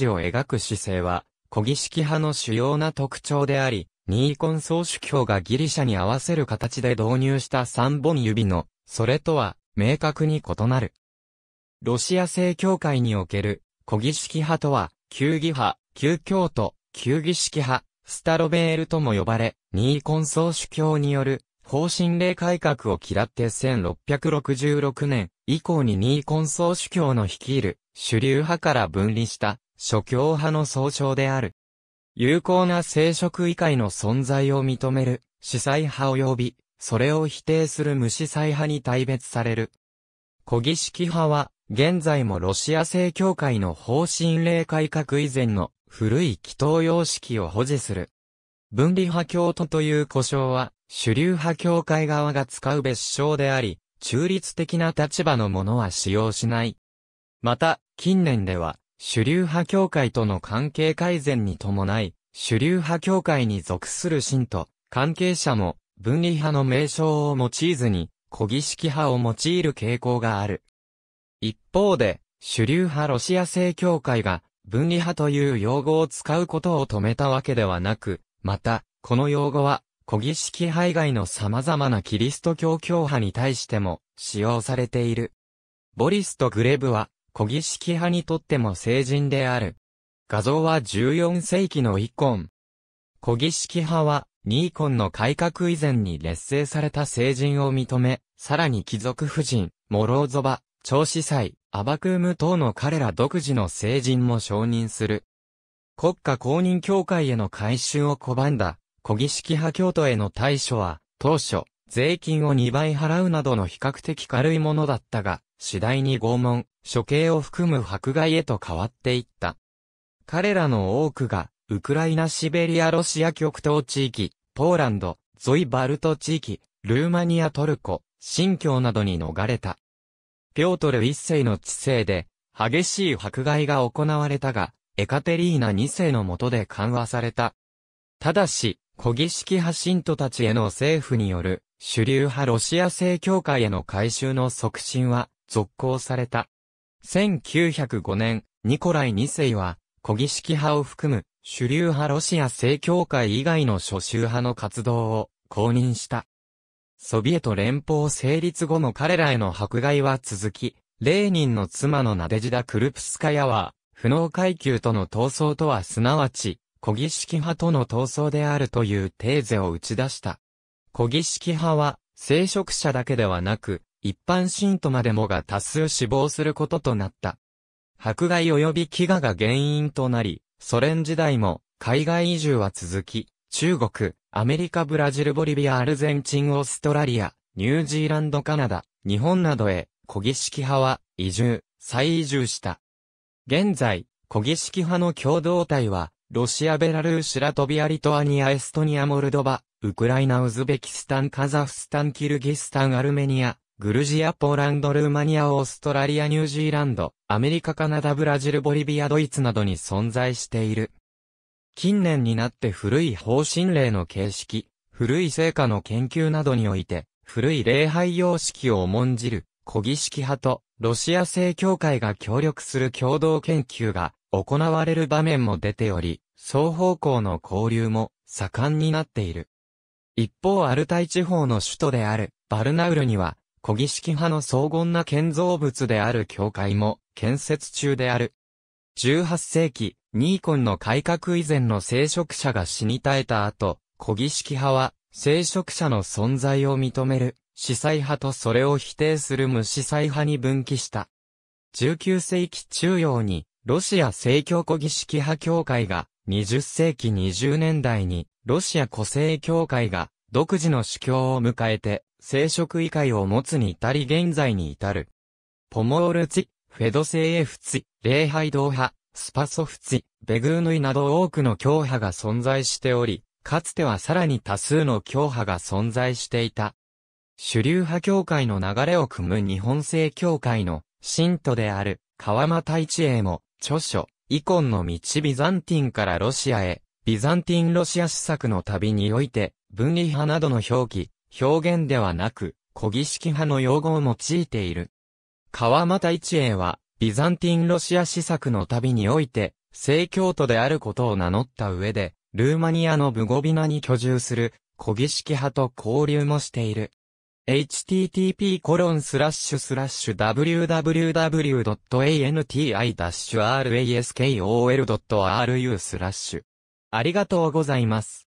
ジを描く姿勢は、古儀式派の主要な特徴であり、ニーコン総主教がギリシャに合わせる形で導入した三本指の、それとは、明確に異なる。ロシア正教会における、古儀式派とは、旧儀派、旧教徒、旧儀式派、スタロベールとも呼ばれ、ニーコン総主教による、方針令改革を嫌って1666年以降にニーコン総主教の率いる主流派から分離した諸教派の総称である。有効な生殖異界の存在を認める、司祭派及び、それを否定する無司祭派に大別される。古儀式派は、現在もロシア正教会の方針令改革以前の古い祈祷様式を保持する。分離派教徒という呼称は、主流派教会側が使う別称であり、中立的な立場のものは使用しない。また、近年では、主流派教会との関係改善に伴い、主流派教会に属する信徒、関係者も分離派の名称を用いずに、古儀式派を用いる傾向がある。一方で、主流派ロシア正教会が分離派という用語を使うことを止めたわけではなく、また、この用語は、古儀式派以外の様々なキリスト教教派に対しても使用されている。ボリスとグレブは古儀式派にとっても聖人である。画像は14世紀のイコン。古儀式派は、ニーコンの改革以前に劣勢された聖人を認め、さらに貴族夫人、モローゾバ、長子祭、アバクーム等の彼ら独自の聖人も承認する。国家公認協会への改修を拒んだ、古儀式派京都への対処は、当初、税金を2倍払うなどの比較的軽いものだったが、次第に拷問、処刑を含む迫害へと変わっていった。彼らの多くが、ウクライナシベリアロシア極東地域、ポーランド、ゾイバルト地域、ルーマニアトルコ、新疆などに逃れた。ピョートル一世の治世で、激しい迫害が行われたが、エカテリーナ二世の下で緩和された。ただし、古儀式派信徒たちへの政府による主流派ロシア正教会への改修の促進は続行された。1905年、ニコライ2世は、古儀式派を含む、主流派ロシア正教会以外の諸州派の活動を公認した。ソビエト連邦成立後も彼らへの迫害は続き、レーニンの妻のナデジダ・クルプスカヤは、不能階級との闘争とはすなわち、古儀式派との闘争であるというテーゼを打ち出した。古儀式派は、聖職者だけではなく、一般信徒までもが多数死亡することとなった。迫害及び飢餓が原因となり、ソ連時代も海外移住は続き、中国、アメリカ、ブラジル、ボリビア、アルゼンチン、オーストラリア、ニュージーランド、カナダ、日本などへ、小儀式派は移住、再移住した。現在、小儀式派の共同体は、ロシア、ベラルーシ、ラトビア、リトアニア、エストニア、モルドバ、ウクライナ、ウズベキスタン、カザフスタン、キルギスタン、アルメニア、グルジア、ポーランド、ルーマニア、オーストラリア、ニュージーランド、アメリカ、カナダ、ブラジル、ボリビア、ドイツなどに存在している。近年になって古い方針例の形式、古い成果の研究などにおいて、古い礼拝様式を重んじる、古儀式派と、ロシア正教会が協力する共同研究が行われる場面も出ており、双方向の交流も盛んになっている。一方アルタイ地方の首都であるバルナウルには古儀式派の荘厳な建造物である教会も建設中である。18世紀、ニーコンの改革以前の聖職者が死に絶えた後、古儀式派は聖職者の存在を認める、司祭派とそれを否定する無司祭派に分岐した。19世紀中央に、ロシア正教古儀式派教会が、20世紀20年代に、ロシア古聖教会が、独自の主教を迎えて、聖職位会を持つに至り現在に至る。ポモールチ、フェドセーフツ礼拝堂派、スパソフツベグーヌイなど多くの教派が存在しており、かつてはさらに多数の教派が存在していた。主流派教会の流れを組む日本正教会の信徒である川間太一英も著書、イコンの道ビザンティンからロシアへビザンティンロシア施策の旅において、分離派などの表記、表現ではなく、古儀式派の用語を用いている。川又一英は、ビザンティンロシア施策の旅において、正教徒であることを名乗った上で、ルーマニアのブゴビナに居住する、古儀式派と交流もしている。http コロンスラッシュスラッシュ www.anti-raskol.ru スラッシュありがとうございます。